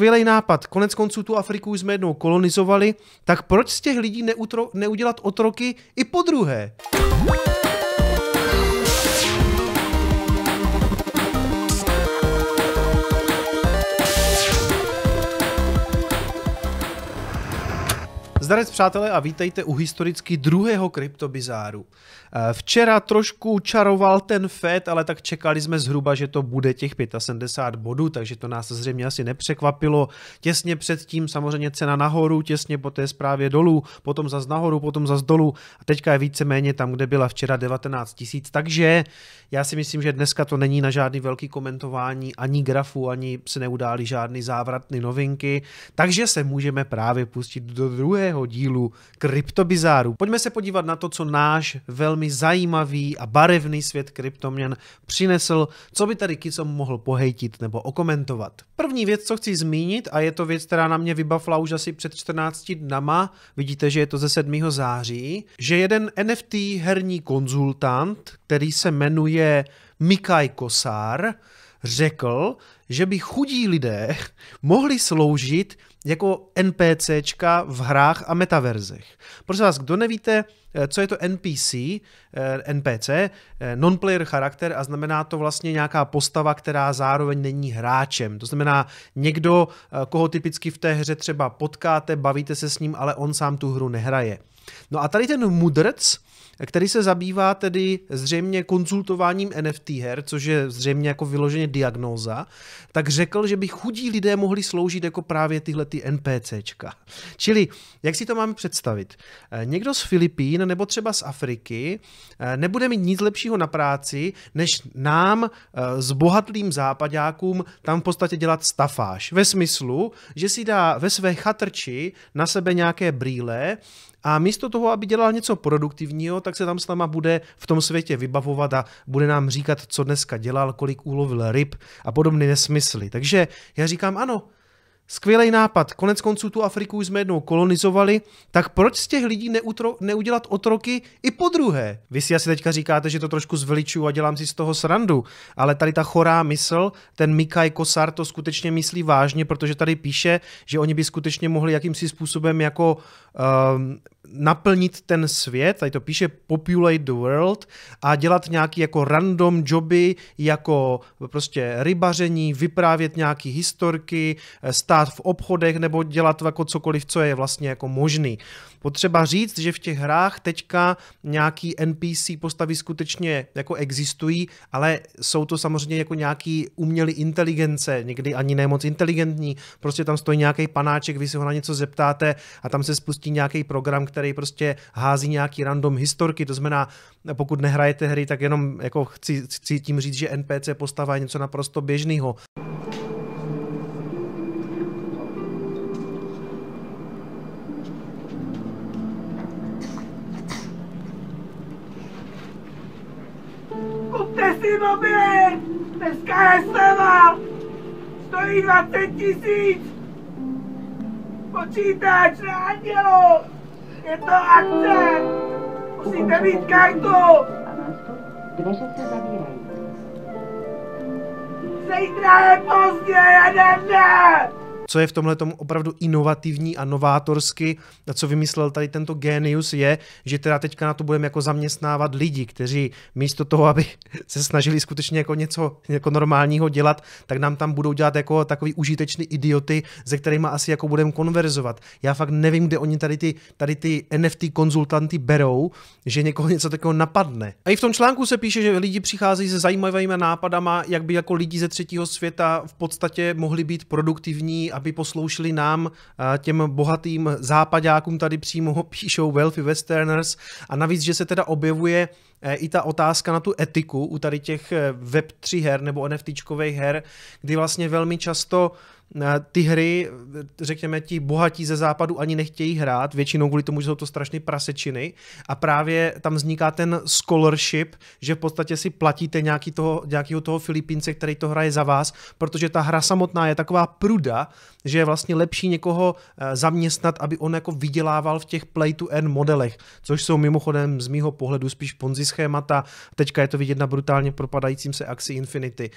skvělý nápad. Konec konců tu Afriku jsme jednou kolonizovali, tak proč z těch lidí neutro, neudělat otroky i po druhé? Zdarec přátelé a vítejte u historicky druhého kryptobizáru. Eh, včera trošku čaroval ten FED, ale tak čekali jsme zhruba, že to bude těch 75 bodů, takže to nás zřejmě asi nepřekvapilo. Těsně předtím samozřejmě cena nahoru, těsně po té zprávě dolů, potom zas nahoru, potom zas dolů a teďka je víceméně tam, kde byla včera 19 tisíc, takže já si myslím, že dneska to není na žádný velký komentování ani grafu, ani se neudály žádný závratný novinky, takže se můžeme právě pustit do druhého dalšího dílu kryptobizáru. Pojďme se podívat na to, co náš velmi zajímavý a barevný svět kryptoměn přinesl, co by tady Kicom mohl pohejtit nebo okomentovat. První věc, co chci zmínit, a je to věc, která na mě vybavla už asi před 14 dnama, vidíte, že je to ze 7. září, že jeden NFT herní konzultant, který se jmenuje Mikaj Kosár, řekl, že by chudí lidé mohli sloužit jako NPCčka v hrách a metaverzech. Prosím vás, kdo nevíte, Eh, co je to NPC, eh, NPC, eh, non-player charakter a znamená to vlastně nějaká postava, která zároveň není hráčem. To znamená někdo, koho typicky v té hře třeba potkáte, bavíte se s ním, ale on sám tu hru nehraje. No a tady ten mudrc, který se zabývá tedy zřejmě konzultováním NFT her, což je zřejmě jako vyloženě diagnóza, tak řekl, že by chudí lidé mohli sloužit jako právě tyhle ty NPCčka. Čili, jak si to máme představit? Někdo z Filipín rodin nebo třeba z Afriky eh, nebude mít nic lepšího na práci, než nám s eh, bohatlým západákům tam v podstatě dělat stafáž. Ve smyslu, že si dá ve své chatrči na sebe nějaké brýle, a místo toho, aby dělal něco produktivního, tak se tam s náma bude v tom světě vybavovat a bude nám říkat, co dneska dělal, kolik ulovil ryb a podobné nesmysly. Takže já říkám ano, skvělý nápad, konec konců tu Afriku jsme jednou kolonizovali, tak proč z těch lidí neutro, neudělat otroky i po druhé? Vy si asi teďka říkáte, že to trošku zveličuju a dělám si z toho srandu, ale tady ta chorá mysl, ten Mikaj Kosar to skutečně myslí vážně, protože tady píše, že oni by skutečně mohli jakýmsi způsobem jako um, naplnit ten svět, tady to píše populate the world a dělat nějaký jako random joby, jako prostě rybaření, vyprávět nějaký historky, stát prodávat v obchodech nebo dělat jako cokoliv, co je vlastně jako možný. Potřeba říct, že v těch hrách teďka nějaký NPC postavy skutečně jako existují, ale jsou to samozřejmě jako nějaký umělý inteligence, někdy ani nemoc inteligentní, prostě tam stojí nějaký panáček, vy se ho na něco zeptáte a tam se spustí nějaký program, který prostě hází nějaký random historky, to znamená, pokud nehrajete hry, tak jenom jako chci, chci tím říct, že NPC postava je něco naprosto běžného. Dneska je sleva! Stojí 20 tisíc! Počítač na Andělo! Je to akce! Musíte mít kartu! Zítra je pozdě, jedeme! co je v tomhle tomu opravdu inovativní a novátorsky, a co vymyslel tady tento genius, je, že teda teďka na to budeme jako zaměstnávat lidi, kteří místo toho, aby se snažili skutečně jako něco jako normálního dělat, tak nám tam budou dělat jako takový užitečný idioty, se kterými asi jako budeme konverzovat. Já fakt nevím, kde oni tady ty, tady ty NFT konzultanty berou, že někoho něco takového napadne. A i v tom článku se píše, že lidi přicházejí se zajímavými nápadama, jak by jako lidi ze třetího světa v podstatě mohli být produktivní a aby posloušili nám, eh, těm bohatým západákům tady přímo ho píšou wealthy westerners a navíc, že se teda objevuje eh, i ta otázka na tu etiku u tady těch eh, Web3 her nebo NFTčkových her, kdy vlastně velmi často ty hry, řekněme, ti bohatí ze západu ani nechtějí hrát, většinou kvůli tomu, že jsou to strašně prasečiny a právě tam vzniká ten scholarship, že v podstatě si platíte nějaký toho, nějakého toho Filipínce, který to hraje za vás, protože ta hra samotná je taková pruda, že je vlastně lepší někoho eh, zaměstnat, aby on jako vydělával v těch play to earn modelech, což jsou mimochodem z mýho pohledu spíš ponzi schémata, teďka je to vidět na brutálně propadajícím se akci Infinity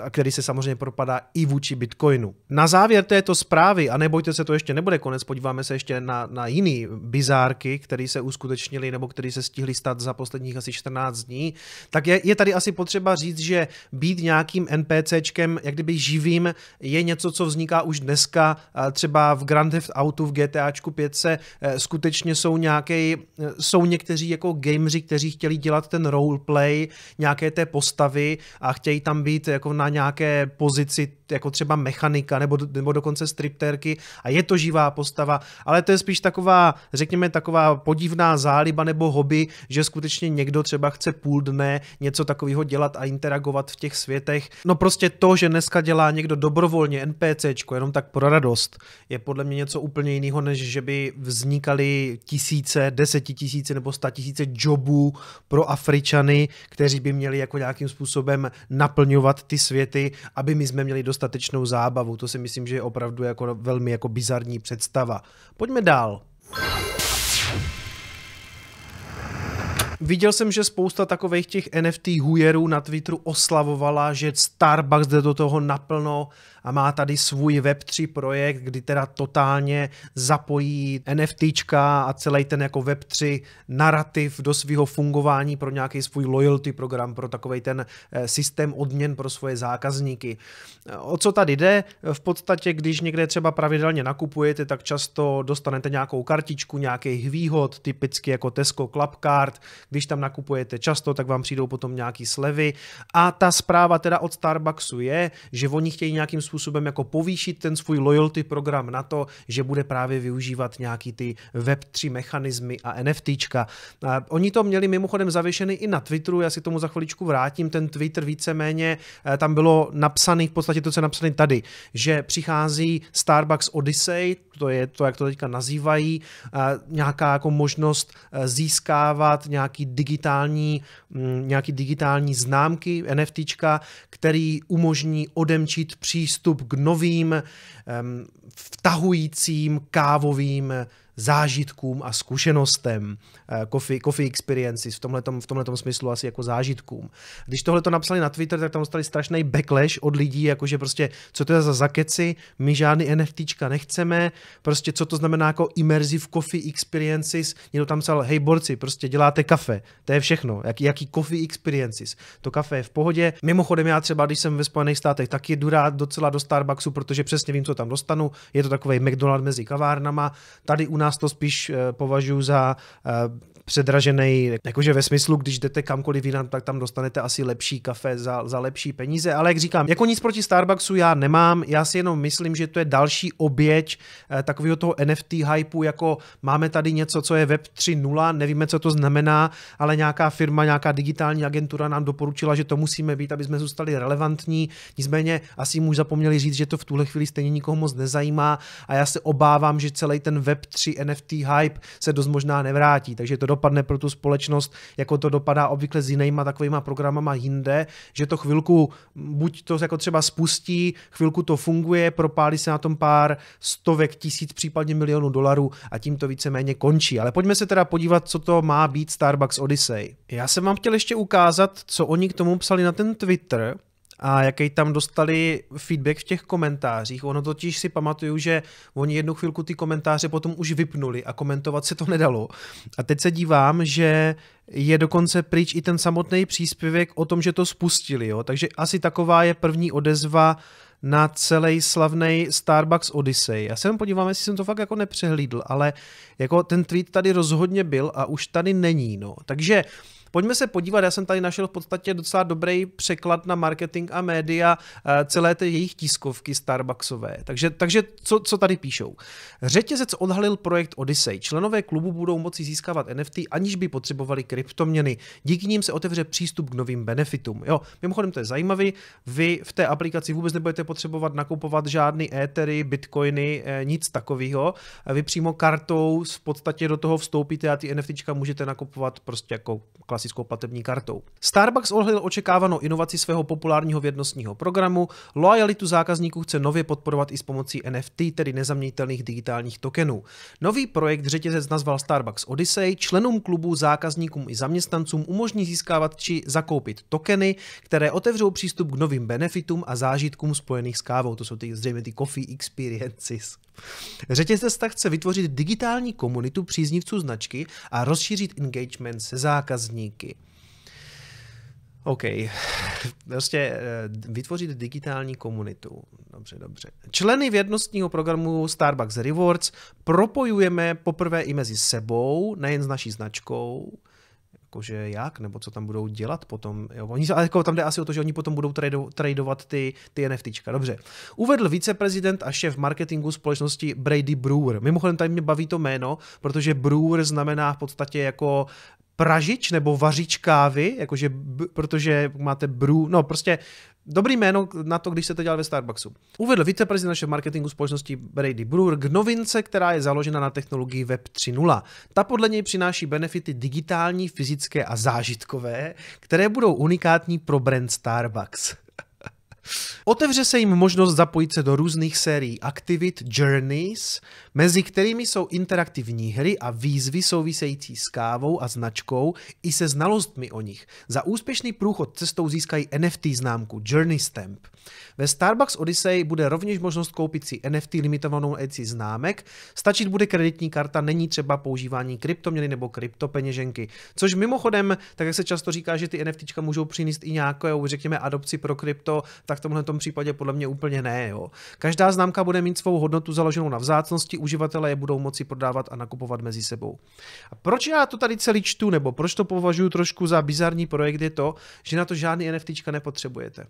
a který se samozřejmě propadá i vůči Bitcoinu. Na závěr této zprávy, a nebojte se, to ještě nebude konec, podíváme se ještě na, na jiný bizárky, které se uskutečnily nebo které se stihly stát za posledních asi 14 dní, tak je, je tady asi potřeba říct, že být nějakým NPCčkem, jak kdyby živým, je něco, co vzniká už dneska, třeba v Grand Theft Auto, v GTAčku 5 se e, skutečně jsou nějaké, e, jsou někteří jako gameři, kteří chtěli dělat ten roleplay nějaké té postavy a chtějí tam být jako na na nějaké pozici jako třeba mechanika nebo, nebo dokonce stripterky a je to živá postava, ale to je spíš taková, řekněme, taková podivná záliba nebo hobby, že skutečně někdo třeba chce půl dne něco takového dělat a interagovat v těch světech. No prostě to, že dneska dělá někdo dobrovolně NPCčko, jenom tak pro radost, je podle mě něco úplně jiného, než že by vznikaly tisíce, desetitisíce nebo statisíce jobů pro Afričany, kteří by měli jako nějakým způsobem naplňovat ty světy světy, aby my jsme měli dostatečnou zábavu. To si myslím, že je opravdu jako velmi jako bizarní představa. Pojďme dál. Viděl jsem, že spousta takových těch NFT hujerů na Twitteru oslavovala, že Starbucks jde do toho naplno a má tady svůj Web3 projekt, kdy teda totálně zapojí NFTčka a celý ten jako Web3 narrativ do svého fungování pro nějaký svůj loyalty program, pro takový ten eh, systém odměn pro svoje zákazníky. Eh, o co tady jde? V podstatě, když někde třeba pravidelně nakupujete, tak často dostanete nějakou kartičku, nějakých výhod, typicky jako Tesco Club Card, když tam nakupujete často, tak vám přijdou potom nějaký slevy. A ta zpráva teda od Starbucksu je, že oni chtějí nějakým způsobem jako povýšit ten svůj loyalty program na to, že bude právě využívat nějaký ty Web3 mechanismy a NFTčka. A oni to měli mimochodem zavěšený i na Twitteru, já si tomu za chviličku vrátím, ten Twitter víceméně, eh, tam bylo napsaný, v podstatě to, co je napsané tady, že přichází Starbucks Odyssey, to je to, jak to teďka nazývají, eh, nějaká jako možnost eh, získávat nějaký nějaký digitální, mm, nějaký digitální známky, NFT, který umožní odemčit přístup k novým vtahujícím kávovým zážitkům a zkušenostem, eh, coffee, coffee experiences, v tomhle v tomhletom smyslu asi jako zážitkům. Když tohle to napsali na Twitter, tak tam dostali strašný backlash od lidí, jakože prostě, co to je za zakeci, my žádný NFTčka nechceme, prostě co to znamená jako immersive coffee experiences, někdo tam psal, hej borci, prostě děláte kafe, to je všechno, jaký, jaký coffee experiences, to kafe je v pohodě. Mimochodem já třeba, když jsem ve Spojených státech, tak jdu rád docela do Starbucksu, protože přesně vím, co tam dostanu, je to takový McDonald mezi kavárnama, tady u nás nás to spíš eh, považuji za eh, předražený, jakože ve smyslu, když jdete kamkoliv jinam, tak tam dostanete asi lepší kafe za, za lepší peníze, ale jak říkám, jako nic proti Starbucksu já nemám, já si jenom myslím, že to je další oběť eh, takového toho NFT hypeu, jako máme tady něco, co je Web 3.0, nevíme, co to znamená, ale nějaká firma, nějaká digitální agentura nám doporučila, že to musíme být, aby jsme zůstali relevantní, nicméně asi mu zapomněli říct, že to v tuhle chvíli stejně nikoho moc nezajímá a já se obávám, že celý ten Web 3 NFT hype se dost možná nevrátí, takže to Dopadne pro tu společnost, jako to dopadá obvykle s jinýma takovýma programama jinde, že to chvilku, buď to jako třeba spustí, chvilku to funguje, propálí se na tom pár stovek tisíc, případně milionů dolarů a tím to víceméně končí. Ale pojďme se teda podívat, co to má být Starbucks Odyssey. Já jsem vám chtěl ještě ukázat, co oni k tomu psali na ten Twitter, a jaký tam dostali feedback v těch komentářích. Ono totiž si pamatuju, že oni jednu chvilku ty komentáře potom už vypnuli a komentovat se to nedalo. A teď se dívám, že je dokonce pryč i ten samotný příspěvek o tom, že to spustili. Jo? Takže asi taková je první odezva na celý slavný Starbucks Odyssey. Já se jenom podívám, jestli jsem to fakt jako nepřehlídl, ale jako ten tweet tady rozhodně byl a už tady není. No. Takže uh, Pojďme se podívat, já jsem tady našel v podstatě docela dobrý překlad na marketing a média eh, celé té jejich tiskovky Starbucksové. Takže, takže co, co tady píšou? Řetězec odhalil projekt Odyssey. Členové klubu budou moci získávat NFT, aniž by potřebovali kryptoměny. Díky nim se otevře přístup k novým benefitům. Jo, mimochodem to je zajímavý. Vy v té aplikaci vůbec nebudete potřebovat nakupovat žádný étery, bitcoiny, eh, nic takového. Vy přímo kartou v podstatě do toho vstoupíte a ty NFTčka můžete nakupovat prostě jako klasické klasickou platební kartou. Starbucks ohlil očekávanou inovaci svého populárního vědnostního programu, Loyalitu zákazníků chce nově podporovat i s pomocí NFT, tedy nezaměnitelných digitálních tokenů. Nový projekt řetězec nazval Starbucks Odyssey, členům klubu, zákazníkům i zaměstnancům umožní získávat či zakoupit tokeny, které otevřou přístup k novým benefitům a zážitkům spojených s kávou. To jsou ty, zřejmě ty coffee experiences. Řetězec tak chce vytvořit digitální komunitu příznivců značky a rozšířit engagement se zákazníky. OK. Prostě eh, vytvořit digitální komunitu. Dobře, dobře. Členy vědnostního programu Starbucks Rewards propojujeme poprvé i mezi sebou, nejen s naší značkou jakože jak, nebo co tam budou dělat potom. Jo. Oni, ale jako tam jde asi o to, že oni potom budou tradovat ty, ty NFTčka. Dobře. Uvedl viceprezident a šéf marketingu společnosti Brady Brewer. Mimochodem, tady mě baví to jméno, protože Brewer znamená v podstatě jako pražič nebo vařič kávy, jakože, b, protože máte brew, no prostě dobrý jméno na to, když se to dělal ve Starbucksu. Uvedl viceprezident našeho marketingu společnosti Brady Brewer k novince, která je založena na technologii Web 3.0. Ta podle něj přináší benefity digitální, fyzické a zážitkové, které budou unikátní pro brand Starbucks. Otevře se jim možnost zapojit se do různých sérií aktivit Journeys, mezi kterými jsou interaktivní hry a výzvy související s kávou a značkou i se znalostmi o nich. Za úspěšný průchod cestou získají NFT známku Journey Stamp. Ve Starbucks Odyssey bude rovněž možnost koupit si NFT limitovanou edici známek, stačit bude kreditní karta, není třeba používání kryptoměny nebo kryptopeněženky, což mimochodem, tak jak se často říká, že ty NFTčka můžou přinést i nějakou, řekněme, adopci pro krypto, tak tak v tomhle tom případě podle mě úplně ne. Jo. Každá známka bude mít svou hodnotu založenou na vzácnosti, uživatelé je budou moci prodávat a nakupovat mezi sebou. A proč já to tady celý čtu, nebo proč to považuji trošku za bizarní projekt, je to, že na to žádný NFT nepotřebujete.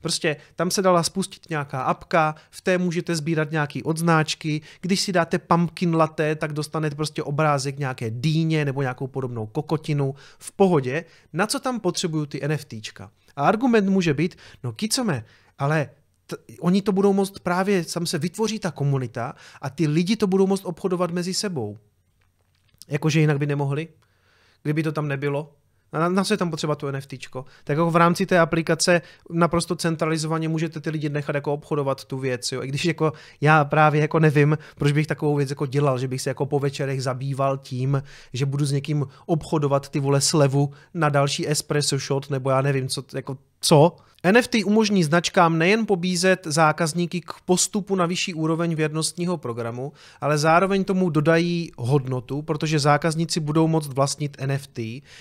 Prostě tam se dala spustit nějaká apka, v té můžete sbírat nějaké odznáčky, když si dáte pumpkin latte, tak dostanete prostě obrázek nějaké dýně nebo nějakou podobnou kokotinu. V pohodě, na co tam potřebuju ty NFTčka? A argument může být, no kicome, ale t- oni to budou moct právě, sam se vytvoří ta komunita a ty lidi to budou moct obchodovat mezi sebou. Jakože jinak by nemohli, kdyby to tam nebylo. Na, na co je tam potřeba to NFT? Tak jako v rámci té aplikace naprosto centralizovaně můžete ty lidi nechat jako obchodovat tu věc. Jo? I když jako já právě jako nevím, proč bych takovou věc jako dělal, že bych se jako po večerech zabýval tím, že budu s někým obchodovat ty vole slevu na další espresso shot, nebo já nevím, co jako co? NFT umožní značkám nejen pobízet zákazníky k postupu na vyšší úroveň věrnostního programu, ale zároveň tomu dodají hodnotu, protože zákazníci budou moct vlastnit NFT,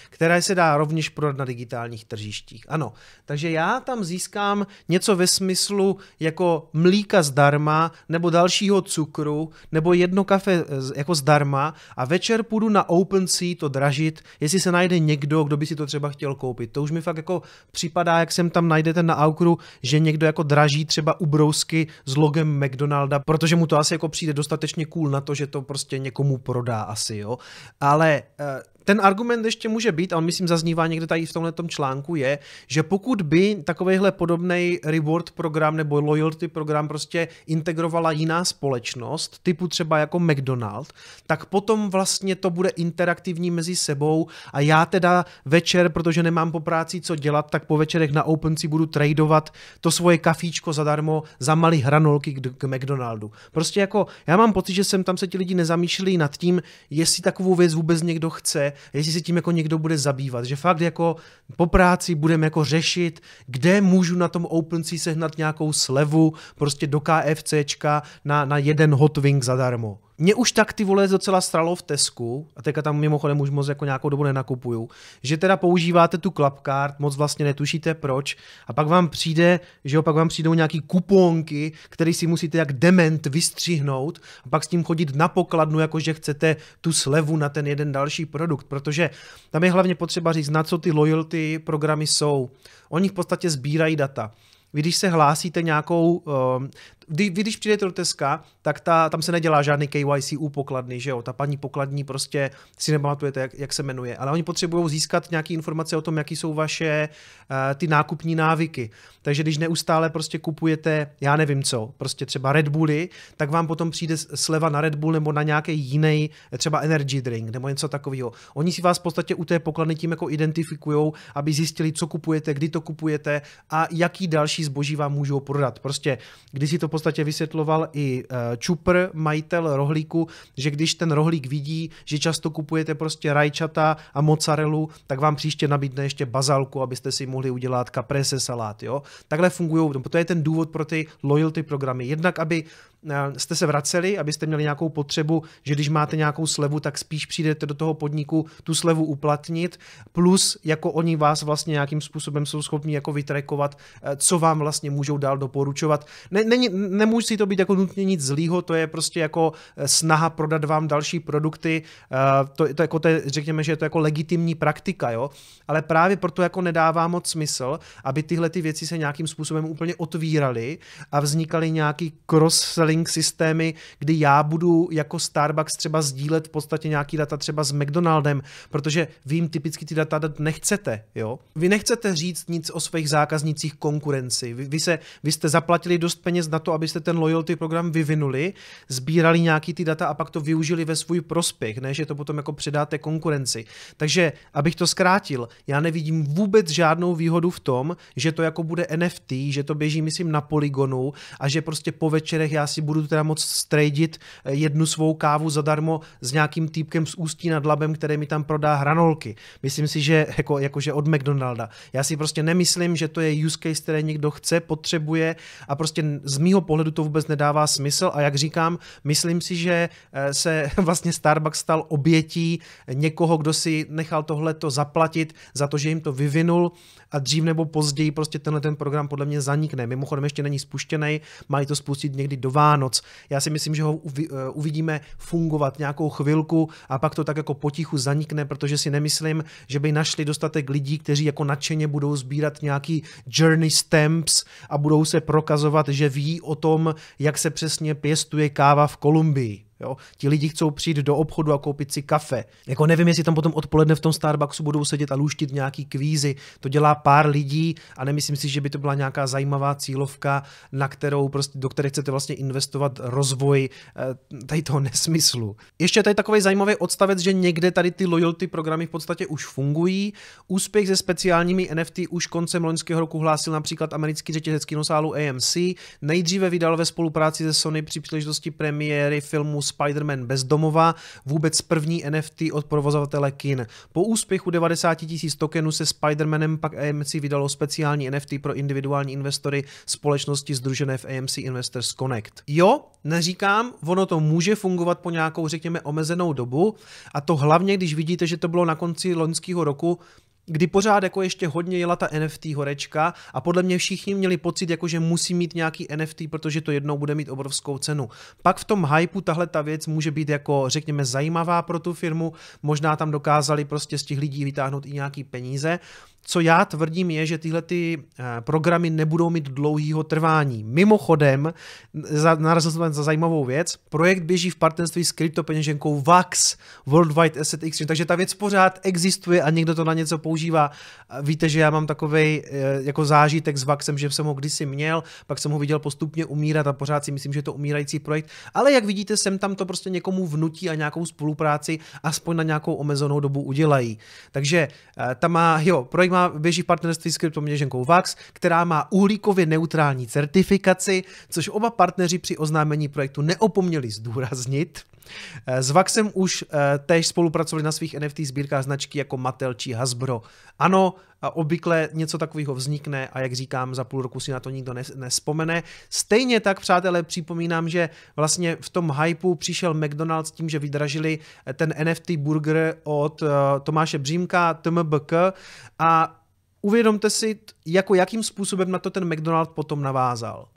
které se dá rovněž prodat na digitálních tržištích. Ano, takže já tam získám něco ve smyslu jako mlíka zdarma, nebo dalšího cukru, nebo jedno kafe eh, jako zdarma a večer půjdu na OpenSea to dražit, jestli se najde někdo, kdo by si to třeba chtěl koupit. To už mi fakt jako připadá jak sem tam najdete na aukru, že někdo jako draží třeba ubrousky s logem McDonalda, protože mu to asi jako přijde dostatečně cool na to, že to prostě někomu prodá asi, jo. Ale eh, ten argument ještě může být, a on myslím zaznívá někde tady v tomhle článku, je, že pokud by takovýhle podobný reward program nebo loyalty program prostě integrovala jiná společnost, typu třeba jako McDonald, tak potom vlastně to bude interaktivní mezi sebou a já teda večer, protože nemám po práci co dělat, tak po večerech na OpenSea budu tradovat to svoje kafíčko zadarmo za malý hranolky k, k McDonaldu. Prostě jako já mám pocit, že jsem tam se ti lidi nezamýšlí nad tím, jestli takovou věc vůbec někdo chce, jestli se tím jako někdo bude zabývat, že fakt jako po práci budeme jako řešit, kde můžu na tom OpenSea sehnat nějakou slevu prostě do KFCčka na, na jeden hot wing zadarmo. Mě už tak ty vole docela stralo v Tesku, a teďka tam mimochodem už moc jako nějakou dobu nenakupuju, že teda používáte tu klapkart, moc vlastně netušíte proč, a pak vám přijde, že jo, pak vám přijdou nějaký kuponky, které si musíte jak dement vystřihnout a pak s tím chodit na pokladnu, jakože chcete tu slevu na ten jeden další produkt, protože tam je hlavně potřeba říct, na co ty loyalty programy jsou. Oni v podstatě sbírají data. Vy když se hlásíte nějakou, eh, kdy, vy když přijdete do Teska, tak ta, tam se nedělá žádný KYC u pokladny, že jo? Ta paní pokladní prostě si nepamatujete, jak, jak se jmenuje, ale oni potřebují získat nějaké informace o tom, jaký jsou vaše uh, ty nákupní návyky. Takže když neustále prostě kupujete, já nevím co, prostě třeba Red Bully, tak vám potom přijde sleva na Red Bull nebo na nějaký jiný, eh, třeba energy drink nebo něco takového. Oni si vás v podstatě u té pokladny tím jako identifikují, aby zjistili, co kupujete, kdy to kupujete a jaký další zboží vám můžou prodat. Prostě, když si to podstatě vysvětloval i eh, Čupr, majitel rohlíku, že když ten rohlík vidí, že často kupujete prostě rajčata a mozzarellu, tak vám příště nabídne ještě bazalku, abyste si mohli udělat kaprese salát. Jo? Takhle fungují, to je ten důvod pro ty loyalty programy. Jednak, aby Eh, jste se vraceli, abyste měli nějakou potřebu, že když máte nějakou slevu, tak spíš přijdete do toho podniku tu slevu uplatnit, plus jako oni vás vlastně nějakým způsobem jsou schopni jako vytrekovat, eh, co vám vlastně můžou dál doporučovat. Ne, ne, nemusí to být jako nutně nic zlýho, to je prostě jako eh, snaha prodat vám další produkty, to, to, jako to je, řekněme, že je to jako legitimní praktika, jo? ale právě proto jako nedává moc smysl, aby tyhle ty věci se nějakým způsobem úplně otvíraly a vznikaly nějaký cross link systémy, kdy já budu jako Starbucks třeba sdílet v podstatě nějaký data třeba s McDonaldem, protože vy jim typicky ty data dát nechcete. Jo? Vy nechcete říct nic o svých zákaznicích konkurenci. Vy, vy, se, vy jste zaplatili dost peněz na to, abyste ten loyalty program vyvinuli, sbírali nějaký ty data a pak to využili ve svůj prospěch, ne, že to potom jako předáte konkurenci. Takže, abych to zkrátil, já nevidím vůbec žádnou výhodu v tom, že to jako bude NFT, že to běží, myslím, na polygonu a že prostě po večerech já si si budu teda moc strejdit eh, jednu svou kávu zadarmo s nějakým týpkem z Ústí nad Labem, který mi tam prodá hranolky. Myslím si, že jako, jakože od McDonalda. Já si prostě nemyslím, že to je use case, který někdo chce, potřebuje a prostě z mýho pohledu to vůbec nedává smysl a jak říkám, myslím si, že eh, se vlastně Starbucks stal obětí někoho, kdo si nechal tohleto zaplatit za to, že jim to vyvinul a dřív nebo později prostě tenhle ten program podle mě zanikne. Mimochodem ještě není spuštěný, mají to spustit někdy do Vánoc. Já si myslím, že ho eh, uvidíme fungovat nějakou chvilku a pak to tak jako potichu zanikne, protože si nemyslím, že by našli dostatek lidí, kteří jako nadšeně budou sbírat nějaký journey stamps a budou se prokazovat, že ví o tom, jak se přesně pěstuje káva v Kolumbii. Jo? Ti lidi chcou přijít do obchodu a koupit si kafe. Jako nevím, jestli tam potom odpoledne v tom Starbucksu budou sedět a luštit nějaký kvízy. To dělá pár lidí a nemyslím si, že by to byla nějaká zajímavá cílovka, na kterou prostě, do které chcete vlastně investovat rozvoj eh, tady toho nesmyslu. Ještě tady takový zajímavý odstavec, že někde tady ty loyalty programy v podstatě už fungují. Úspěch se speciálními NFT už koncem loňského roku hlásil například americký řetězec kinosálu AMC. Nejdříve vydal ve spolupráci se Sony při příležitosti premiéry filmu Spider-Man bezdomova, vůbec první NFT od provozovatele kin. Po úspěchu 90 tisíc tokenů se Spider-Manem pak AMC vydalo speciální NFT pro individuální investory společnosti združené v AMC Investors Connect. Jo, neříkám, ono to může fungovat po nějakou, řekněme, omezenou dobu a to hlavně, když vidíte, že to bylo na konci loňského roku, kdy pořád jako ještě hodně jela ta NFT horečka a podle mě všichni měli pocit, jako že musí mít nějaký NFT, protože to jednou bude mít obrovskou cenu. Pak v tom hypeu tahle ta věc může být jako, řekněme, zajímavá pro tu firmu, možná tam dokázali prostě z těch lidí vytáhnout i nějaký peníze. Co já tvrdím je, že tyhle ty eh, programy nebudou mít dlouhýho trvání. Mimochodem, narazil jsem za zajímavou věc, projekt běží v partnerství s kryptopeněženkou VAX, Worldwide Asset Exchange, takže ta věc pořád existuje a někdo to na něco používá používá. Víte, že já mám takový eh, jako zážitek s Vaxem, že jsem ho kdysi měl, pak jsem ho viděl postupně umírat a pořád si myslím, že je to umírající projekt. Ale jak vidíte, sem tam to prostě někomu vnutí a nějakou spolupráci aspoň na nějakou omezenou dobu udělají. Takže eh, tam má, jo, projekt má běží partnerství s kryptoměženkou Vax, která má uhlíkově neutrální certifikaci, což oba partneři při oznámení projektu neopomněli zdůraznit. Eh, s Vaxem už eh, též spolupracovali na svých NFT sbírkách značky jako Mattel či Hasbro. Ano, a obvykle něco takového vznikne a jak říkám, za půl roku si na to nikdo nespomene. Stejně tak, přátelé, připomínám, že vlastně v tom hypeu přišel McDonald's tím, že vydražili eh, ten NFT burger od Tomáše Břímka, TMBK a uvědomte si, jako jakým způsobem na to ten McDonald potom navázal.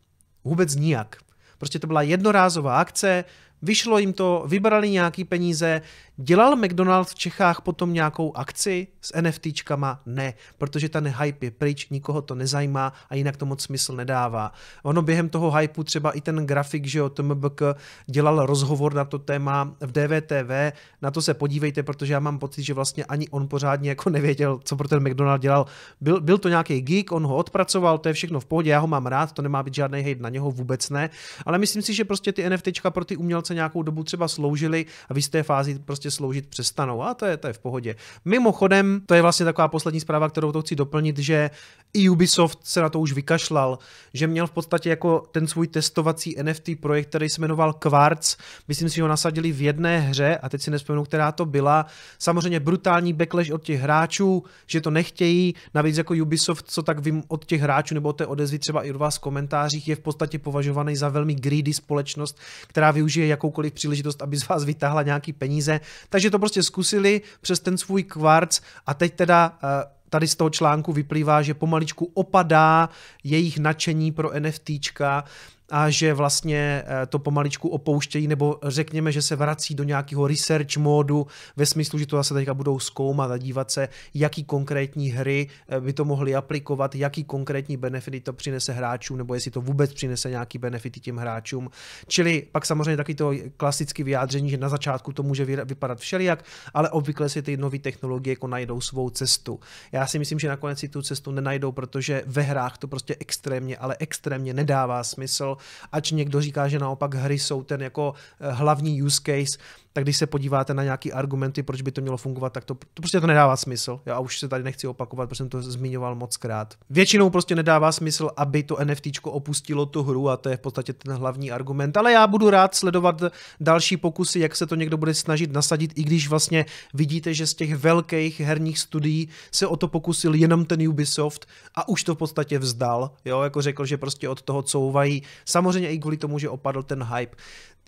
Vůbec nijak. Prostě to byla jednorázová akce, Vyšlo jim to, vybrali nějaký peníze. Dělal McDonald's v Čechách potom nějakou akci s NFTčkama? Ne, protože ten hype je pryč, nikoho to nezajímá a jinak to moc smysl nedává. Ono během toho hypeu třeba i ten grafik, že tom TMBK dělal rozhovor na to téma v DVTV, na to se podívejte, protože já mám pocit, že vlastně ani on pořádně jako nevěděl, co pro ten McDonald dělal. Byl, byl to nějaký geek, on ho odpracoval, to je všechno v pohodě, já ho mám rád, to nemá být žádný hejt na něho, vůbec ne, ale myslím si, že prostě ty NFTčka pro ty umělce dokonce nějakou dobu třeba sloužili a v jisté fázi prostě sloužit přestanou. A to je, to je v pohodě. Mimochodem, to je vlastně taková poslední zpráva, kterou to chci doplnit, že i Ubisoft se na to už vykašlal, že měl v podstatě jako ten svůj testovací NFT projekt, který se jmenoval Quartz, myslím si, že ho nasadili v jedné hře a teď si nespomenu, která to byla. Samozřejmě brutální backlash od těch hráčů, že to nechtějí, navíc jako Ubisoft, co tak vím od těch hráčů nebo od té odezvy třeba i od vás v komentářích, je v podstatě považovaný za velmi greedy společnost, která využije jak jakoukoliv příležitost, aby z vás vytáhla nějaký peníze. Takže to prostě zkusili přes ten svůj kvarc a teď teda eh, tady z toho článku vyplývá, že pomaličku opadá jejich nadšení pro NFTčka a že vlastně eh, to pomaličku opouštějí, nebo řekněme, že se vrací do nějakého research módu ve smyslu, že to zase teďka budou zkoumat a dívat se, jaký konkrétní hry eh, by to mohly aplikovat, jaký konkrétní benefity to přinese hráčům, nebo jestli to vůbec přinese nějaký benefity těm hráčům. Čili pak samozřejmě taky to klasické vyjádření, že na začátku to může vypadat všelijak, ale obvykle si ty nové technologie jako najdou svou cestu. Já si myslím, že nakonec si tu cestu nenajdou, protože ve hrách to prostě extrémně, ale extrémně nedává smysl ač někdo říká, že naopak hry jsou ten jako eh, hlavní use case, tak když se podíváte na nějaké argumenty, proč by to mělo fungovat, tak to, to prostě to nedává smysl. Já už se tady nechci opakovat, protože jsem to zmiňoval moc krát. Většinou prostě nedává smysl, aby to NFT opustilo tu hru a to je v podstatě ten hlavní argument, ale já budu rád sledovat další pokusy, jak se to někdo bude snažit nasadit, i když vlastně vidíte, že z těch velkých herních studií se o to pokusil jenom ten Ubisoft a už to v podstatě vzdal, jo, jako řekl, že prostě od toho couvají, samozřejmě i kvůli tomu, že opadl ten hype.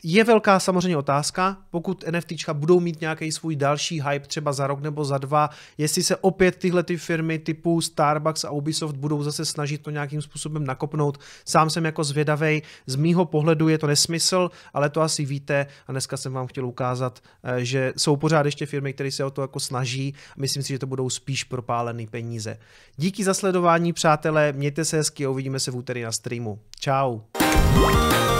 Je velká samozřejmě otázka, pokud NFT budou mít nějaký svůj další hype třeba za rok nebo za dva, jestli se opět tyhle ty firmy typu Starbucks a Ubisoft budou zase snažit to nějakým způsobem nakopnout. Sám jsem jako zvědavej, z mýho pohledu je to nesmysl, ale to asi víte a dneska jsem vám chtěl ukázat, eh, že jsou pořád ještě firmy, které se o to jako snaží a myslím si, že to budou spíš propálené peníze. Díky za sledování, přátelé, mějte se hezky a uvidíme se v úterý na streamu. Ciao.